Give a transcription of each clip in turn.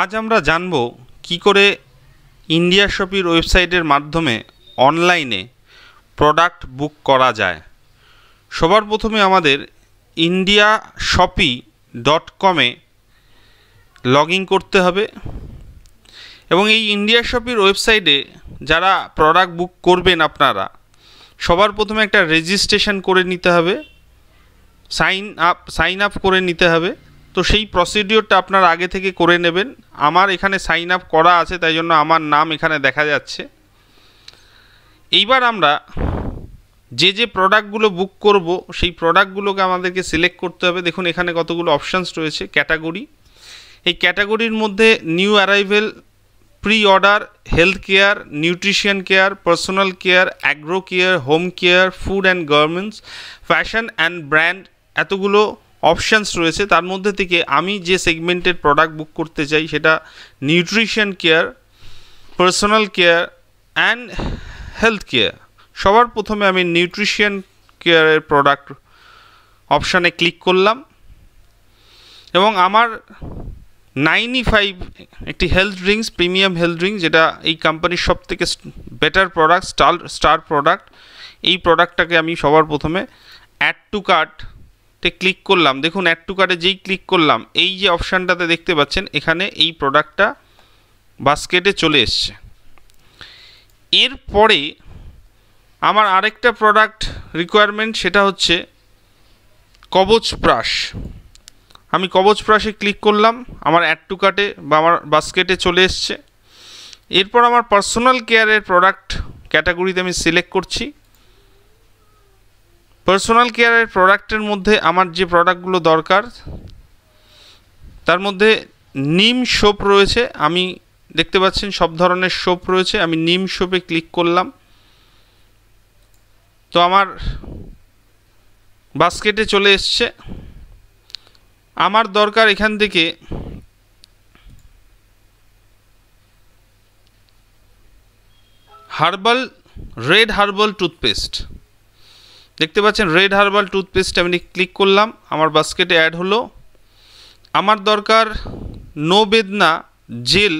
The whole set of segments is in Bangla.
আজ আমরা জানব কি করে ইন্ডিয়া শপির ওয়েবসাইটের মাধ্যমে অনলাইনে প্রোডাক্ট বুক করা যায় সবার প্রথমে আমাদের ইন্ডিয়া শপি ডট কমে লগ করতে হবে এবং এই ইন্ডিয়া শপির ওয়েবসাইটে যারা প্রোডাক্ট বুক করবেন আপনারা সবার প্রথমে একটা রেজিস্ট্রেশন করে নিতে হবে সাইন আপ সাইন আপ করে নিতে হবে তো সেই প্রসিডিওরটা আপনার আগে থেকে করে নেবেন আমার এখানে সাইন আপ করা আছে তাই জন্য আমার নাম এখানে দেখা যাচ্ছে এইবার আমরা যে যে প্রোডাক্টগুলো বুক করব সেই প্রোডাক্টগুলোকে আমাদেরকে সিলেক্ট করতে হবে দেখুন এখানে কতগুলো অপশানস রয়েছে ক্যাটাগরি এই ক্যাটাগরির মধ্যে new arrival pre order health care nutrition care personal care agro care home care food and garments fashion and brand এতগুলো অপশানস রয়েছে তার মধ্যে থেকে আমি যে সেগমেন্টের প্রোডাক্ট বুক করতে চাই সেটা nutrition care personal care and health care সবার প্রথমে আমি নিউট্রিশন কেয়ারের প্রোডাক্ট অপশানে ক্লিক করলাম এবং আমার নাইনই ফাইভ একটি health drinks premium health drink যেটা এই কোম্পানির সব থেকে better product star star product এই প্রোডাক্টটাকে আমি সবার প্রথমে অ্যাড টু কার্ট তে ক্লিক করলাম দেখুন অ্যাড টু কার্টে যেই ক্লিক করলাম এই যে অপশানটাতে দেখতে পাচ্ছেন এখানে এই প্রোডাক্টটা বাস্কেটে চলে এসছে এরপরে আমার আরেকটা প্রোডাক্ট রিকোয়ারমেন্ট সেটা হচ্ছে কবচ ব্রাশ আমি কবচ ব্রাশে ক্লিক করলাম আমার অ্যাড টু কার্টে বা আমার বাস্কেটে চলে এসছে এরপর আমার পার্সোনাল কেয়ারের প্রোডাক্ট ক্যাটাগরিতে আমি সিলেক্ট করছি পার্সোনাল কেয়ারের প্রোডাক্টের মধ্যে আমার যে প্রোডাক্টগুলো দরকার তার মধ্যে নিম সোপ রয়েছে আমি দেখতে পাচ্ছেন সব ধরনের সোপ রয়েছে আমি নিম সোপে ক্লিক করলাম তো আমার বাস্কেটে চলে এসছে আমার দরকার এখান থেকে হার্বাল রেড হার্বাল টুথপেস্ট দেখতে পাচ্ছেন রেড হার্বাল টুথপেস্ট আমি ক্লিক করলাম আমার বাস্কেটে অ্যাড হলো আমার দরকার নো বেদনা জেল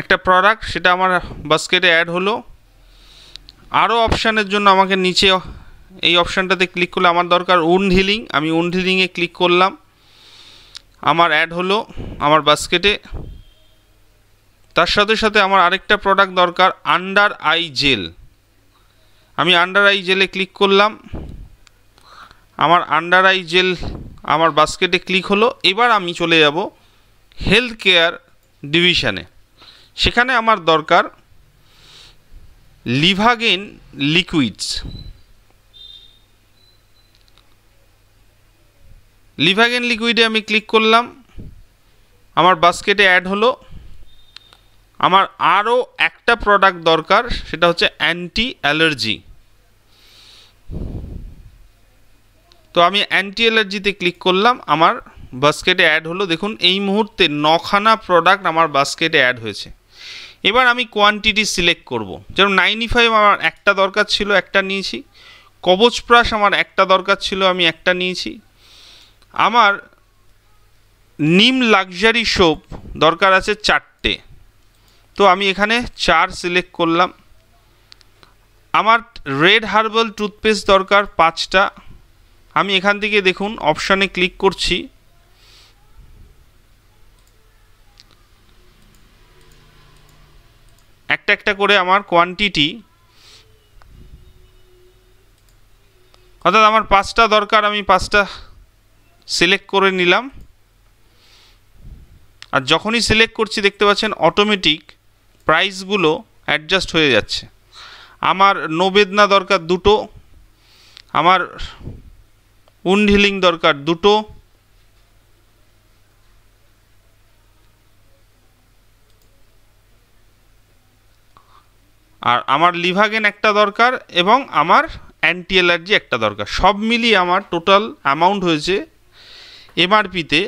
একটা প্রোডাক্ট সেটা আমার বাস্কেটে অ্যাড হলো আরও অপশানের জন্য আমাকে নিচে এই অপশানটাতে ক্লিক করলে আমার দরকার উন্ড হিলিং আমি উন্ড হিলিংয়ে ক্লিক করলাম আমার অ্যাড হলো আমার বাস্কেটে তার সাথে সাথে আমার আরেকটা প্রোডাক্ট দরকার আন্ডার আই জেল আমি আন্ডার আই জেলে ক্লিক করলাম আমার আন্ডার আই জেল আমার বাস্কেটে ক্লিক হলো এবার আমি চলে যাব হেলথ কেয়ার ডিভিশানে সেখানে আমার দরকার লিভাগেন লিকুইডস লিভাগেন লিকুইডে আমি ক্লিক করলাম আমার বাস্কেটে অ্যাড হলো আমার আরও একটা প্রোডাক্ট দরকার সেটা হচ্ছে অ্যান্টি অ্যালার্জি তো আমি অ্যান্টি অ্যালার্জিতে ক্লিক করলাম আমার বাস্কেটে অ্যাড হলো দেখুন এই মুহূর্তে নখানা প্রোডাক্ট আমার বাস্কেটে অ্যাড হয়েছে এবার আমি কোয়ান্টিটি সিলেক্ট করব। যেমন নাইনটি ফাইভ আমার একটা দরকার ছিল একটা নিয়েছি কবচ প্রাশ আমার একটা দরকার ছিল আমি একটা নিয়েছি আমার নিম লাক্সারি সোপ দরকার আছে চারটে তো আমি এখানে চার সিলেক্ট করলাম আমার রেড হার্বাল টুথপেস্ট দরকার পাঁচটা আমি এখান থেকে দেখুন অপশানে ক্লিক করছি একটা একটা করে আমার কোয়ান্টিটি অর্থাৎ আমার পাঁচটা দরকার আমি পাঁচটা সিলেক্ট করে নিলাম আর যখনই সিলেক্ট করছি দেখতে পাচ্ছেন অটোমেটিক প্রাইসগুলো অ্যাডজাস্ট হয়ে যাচ্ছে আমার নবেদনা দরকার দুটো আমার উন্ড হিলিং দরকার দুটো আর আমার লিভাগেন একটা দরকার এবং আমার অ্যান্টি অ্যালার্জি একটা দরকার সব মিলিয়ে আমার টোটাল অ্যামাউন্ট হয়েছে এমআরপিতে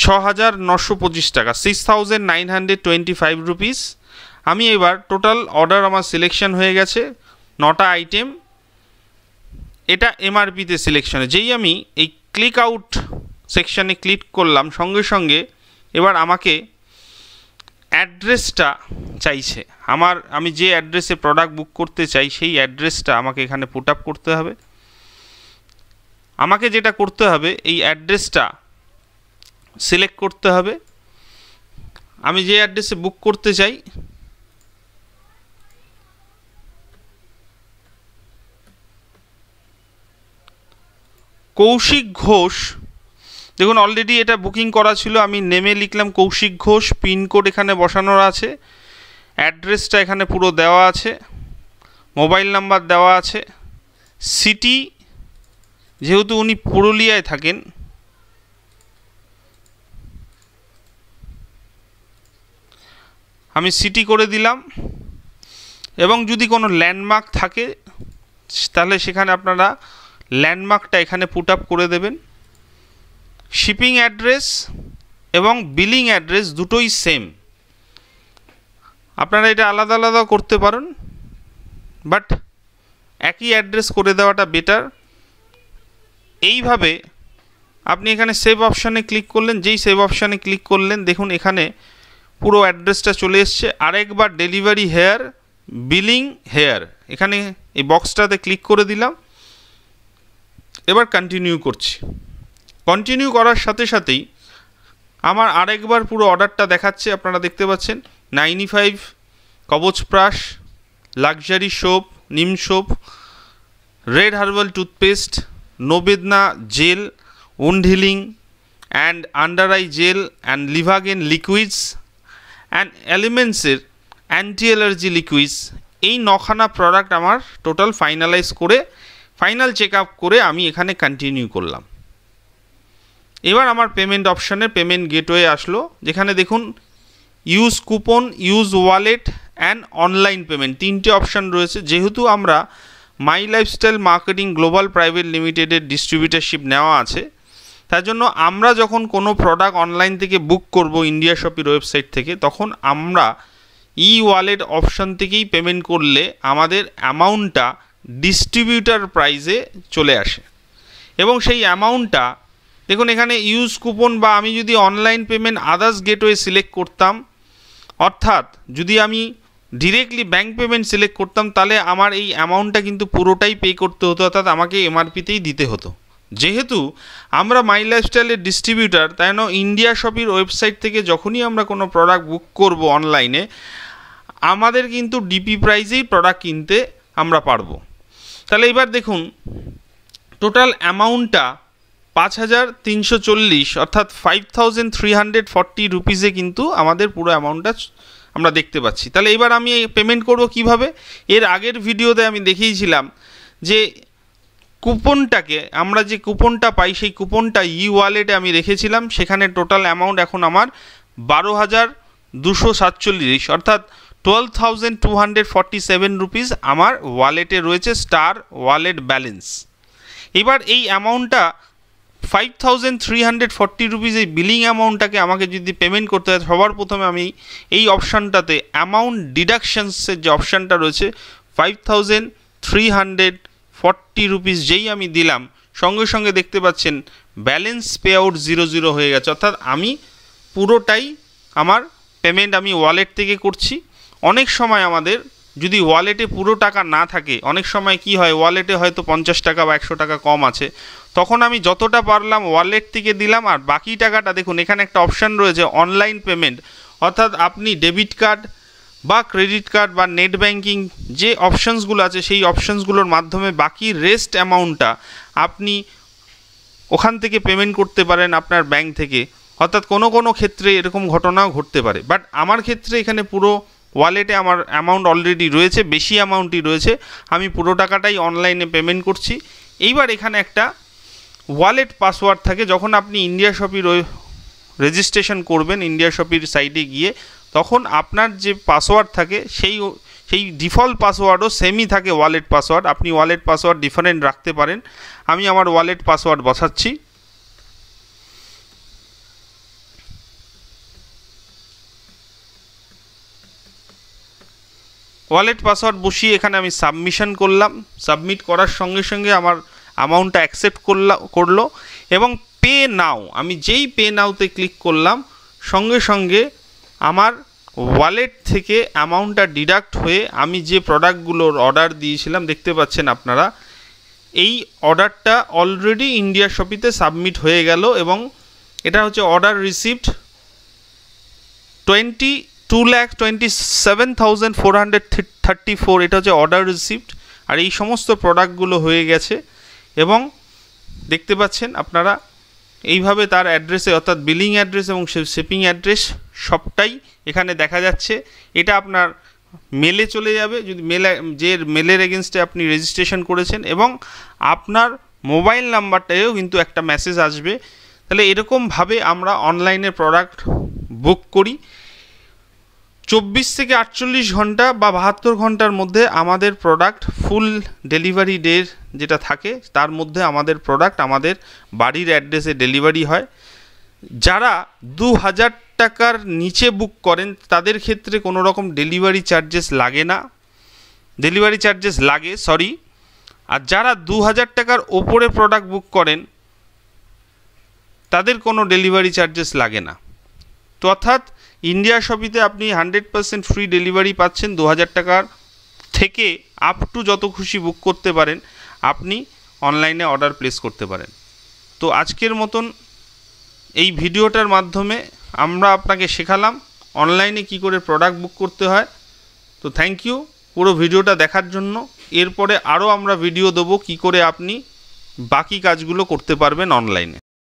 ছ হাজার নশো পঁচিশ টাকা six thousand nine hundred twenty five rupees আমি এবার টোটাল অর্ডার আমার সিলেকশন হয়ে গেছে নটা আইটেম এটা এমআরপিতে সিলেকশনে যেই আমি এই ক্লিক আউট সেকশানে ক্লিক করলাম সঙ্গে সঙ্গে এবার আমাকে অ্যাড্রেসটা চাইছে আমার আমি যে অ্যাড্রেসে প্রোডাক্ট বুক করতে চাই সেই অ্যাড্রেসটা আমাকে এখানে পুট আপ করতে হবে আমাকে যেটা করতে হবে এই অ্যাড্রেসটা সিলেক্ট করতে হবে আমি যে অ্যাড্রেসে বুক করতে চাই কৌশিক ঘোষ দেখুন অলরেডি এটা বুকিং করা ছিল আমি নেমে লিখলাম কৌশিক ঘোষ পিনকোড এখানে বসানোর আছে অ্যাড্রেসটা এখানে পুরো দেওয়া আছে মোবাইল নাম্বার দেওয়া আছে সিটি যেহেতু উনি পুরুলিয়ায় থাকেন আমি সিটি করে দিলাম এবং যদি কোনো ল্যান্ডমার্ক থাকে তাহলে সেখানে আপনারা ল্যান্ডমার্কটা এখানে পুট আপ করে দেবেন শিপিং অ্যাড্রেস এবং বিলিং অ্যাড্রেস দুটোই সেম আপনারা এটা আলাদা আলাদা করতে পারেন বাট একই অ্যাড্রেস করে দেওয়াটা বেটার এইভাবে আপনি এখানে সেভ অপশানে ক্লিক করলেন যেই সেভ অপশানে ক্লিক করলেন দেখুন এখানে পুরো অ্যাড্রেসটা চলে এসছে আরেকবার ডেলিভারি হেয়ার বিলিং হেয়ার এখানে এই বক্সটাতে ক্লিক করে দিলাম এবার কন্টিনিউ করছি কন্টিনিউ করার সাথে সাথেই আমার আরেকবার পুরো অর্ডারটা দেখাচ্ছে আপনারা দেখতে পাচ্ছেন নাইনি ফাইভ কবচ প্রাশ luxury soap neem soap red herbal toothpaste নোবেদনা gel wound healing and under eye gel and লিভাগেন লিকুইডস অ্যান্ড এলিমেন্টসের অ্যান্টি অ্যালার্জি লিকুইডস এই নখানা প্রোডাক্ট আমার টোটাল ফাইনালাইজ করে ফাইনাল চেক আপ করে আমি এখানে কন্টিনিউ করলাম এবার আমার পেমেন্ট অপশানে পেমেন্ট গেটওয়ে আসলো যেখানে দেখুন use coupon use wallet and online payment তিনটে অপশান রয়েছে যেহেতু আমরা my lifestyle marketing global private লিমিটেডের ডিস্ট্রিবিউটারশিপ নেওয়া আছে তার জন্য আমরা যখন কোনো প্রোডাক্ট অনলাইন থেকে বুক করব ইন্ডিয়া শপির ওয়েবসাইট থেকে তখন আমরা ই ওয়ালেট অপশান থেকেই পেমেন্ট করলে আমাদের অ্যামাউন্টটা ডিস্ট্রিবিউটার প্রাইজে চলে আসে এবং সেই অ্যামাউন্টটা দেখুন এখানে ইউজ কুপন বা আমি যদি online payment others gateway select করতাম অর্থাৎ যদি আমি ডিরেক্টলি ব্যাঙ্ক পেমেন্ট সিলেক্ট করতাম তাহলে আমার এই অ্যামাউন্টটা কিন্তু পুরোটাই পে করতে হতো অর্থাৎ আমাকে এমআরপিতেই দিতে হতো যেহেতু আমরা মাই লাইফস্টাইলের ডিস্ট্রিবিউটার তাই না ইন্ডিয়া শপির ওয়েবসাইট থেকে যখনই আমরা কোনো প্রোডাক্ট বুক করব অনলাইনে আমাদের কিন্তু ডিপি প্রাইজেই প্রোডাক্ট কিনতে আমরা পারবো তাহলে এবার দেখুন টোটাল অ্যামাউন্টটা পাঁচ হাজার তিনশো চল্লিশ অর্থাৎ five thousand three hundred forty রুপিসে কিন্তু আমাদের পুরো অ্যামাউন্টটা আমরা দেখতে পাচ্ছি তাহলে এবার আমি পেমেন্ট করব কিভাবে এর আগের ভিডিওতে আমি দেখিয়েছিলাম যে কুপনটাকে আমরা যে কুপনটা পাই সেই কুপনটা ই ওয়ালেটে আমি রেখেছিলাম সেখানে টোটাল অ্যামাউন্ট এখন আমার বারো হাজার দুশো সাতচল্লিশ অর্থাৎ twelve two hundred seven rupees আমার ওয়ালেটে রয়েছে স্টার ওয়ালেট ব্যালেন্স এবার এই অ্যামাউন্টটা five thousand three hundred forty rupees এই বিলিং অ্যামাউন্টটাকে আমাকে যদি পেমেন্ট করতে হয় সবার প্রথমে আমি এই অপশানটাতে অ্যামাউন্ট ডিডাকশানসের যে অপশানটা রয়েছে five thousand three hundred forty rupees যেই আমি দিলাম সঙ্গে সঙ্গে দেখতে পাচ্ছেন balance pay out zero zero হয়ে গেছে অর্থাৎ আমি পুরোটাই আমার পেমেন্ট আমি ওয়ালেট থেকে করছি অনেক সময় আমাদের যদি ওয়ালেটে পুরো টাকা না থাকে অনেক সময় কি হয় ওয়ালেটে হয়তো পঞ্চাশ টাকা বা একশো টাকা কম আছে তখন আমি যতটা পারলাম ওয়ালেট থেকে দিলাম আর বাকি টাকাটা দেখুন এখানে একটা অপশান রয়েছে অনলাইন পেমেন্ট অর্থাৎ আপনি ডেবিট কার্ড বা ক্রেডিট কার্ড বা নেট ব্যাংকিং যে অপশানসগুলো আছে সেই অপশানসগুলোর মাধ্যমে বাকি রেস্ট অ্যামাউন্টটা আপনি ওখান থেকে পেমেন্ট করতে পারেন আপনার ব্যাংক থেকে অর্থাৎ কোনো কোনো ক্ষেত্রে এরকম ঘটনাও ঘটতে পারে বাট আমার ক্ষেত্রে এখানে পুরো ওয়ালেটে আমার অ্যামাউন্ট অলরেডি রয়েছে বেশি অ্যামাউন্টই রয়েছে আমি পুরো টাকাটাই অনলাইনে পেমেন্ট করছি এইবার এখানে একটা ওয়ালেট পাসওয়ার্ড থাকে যখন আপনি ইন্ডিয়া শপির রেজিস্ট্রেশন করবেন ইন্ডিয়া শপির সাইটে গিয়ে তখন আপনার যে পাসওয়ার্ড থাকে সেই সেই ডিফল্ট পাসওয়ার্ডও সেমই থাকে ওয়ালেট পাসওয়ার্ড আপনি ওয়ালেট পাসওয়ার্ড ডিফারেন্ট রাখতে পারেন আমি আমার ওয়ালেট পাসওয়ার্ড বসাচ্ছি ওয়ালেট পাসওয়ার্ড বসিয়ে এখানে আমি সাবমিশন করলাম সাবমিট করার সঙ্গে সঙ্গে আমার অ্যামাউন্টটা অ্যাকসেপ্ট করলাম করলো এবং পে নাও আমি যেই পে নাওতে ক্লিক করলাম সঙ্গে সঙ্গে আমার ওয়ালেট থেকে অ্যামাউন্টটা ডিডাক্ট হয়ে আমি যে প্রোডাক্টগুলোর অর্ডার দিয়েছিলাম দেখতে পাচ্ছেন আপনারা এই অর্ডারটা অলরেডি ইন্ডিয়া শপিতে সাবমিট হয়ে গেল এবং এটা হচ্ছে order received twenty two lakh twenty seven thousand four hundred thirty four এটা হচ্ছে অর্ডার রিসিভড আর এই সমস্ত প্রোডাক্টগুলো হয়ে গেছে এবং দেখতে পাচ্ছেন আপনারা এইভাবে তার অ্যাড্রেসে অর্থাৎ বিলিং অ্যাড্রেস এবং শিপিং অ্যাড্রেস সবটাই এখানে দেখা যাচ্ছে এটা আপনার মেলে চলে যাবে যদি মেলে যে মেলের এগেনস্টে আপনি রেজিস্ট্রেশন করেছেন এবং আপনার মোবাইল নাম্বারটাও কিন্তু একটা মেসেজ আসবে তাহলে এরকমভাবে আমরা অনলাইনে প্রোডাক্ট বুক করি চব্বিশ থেকে আটচল্লিশ ঘন্টা বা বাহাত্তর ঘন্টার মধ্যে আমাদের প্রোডাক্ট ফুল ডেলিভারি ডের যেটা থাকে তার মধ্যে আমাদের প্রোডাক্ট আমাদের বাড়ির অ্যাড্রেসে ডেলিভারি হয় যারা দু হাজার টাকার নিচে বুক করেন তাদের ক্ষেত্রে কোনো রকম ডেলিভারি চার্জেস লাগে না ডেলিভারি চার্জেস লাগে সরি আর যারা দু হাজার টাকার ওপরে প্রোডাক্ট বুক করেন তাদের কোনো ডেলিভারি চার্জেস লাগে না তো অর্থাৎ ইন্ডিয়া শপিতে আপনি হান্ড্রেড পারসেন্ট ফ্রি ডেলিভারি পাচ্ছেন দু হাজার টাকার থেকে আপ টু যত খুশি বুক করতে পারেন আপনি অনলাইনে অর্ডার প্লেস করতে পারেন তো আজকের মতন এই ভিডিওটার মাধ্যমে আমরা আপনাকে শেখালাম অনলাইনে কি করে প্রোডাক্ট বুক করতে হয় তো থ্যাংক ইউ পুরো ভিডিওটা দেখার জন্য এরপরে আরও আমরা ভিডিও দেবো কি করে আপনি বাকি কাজগুলো করতে পারবেন অনলাইনে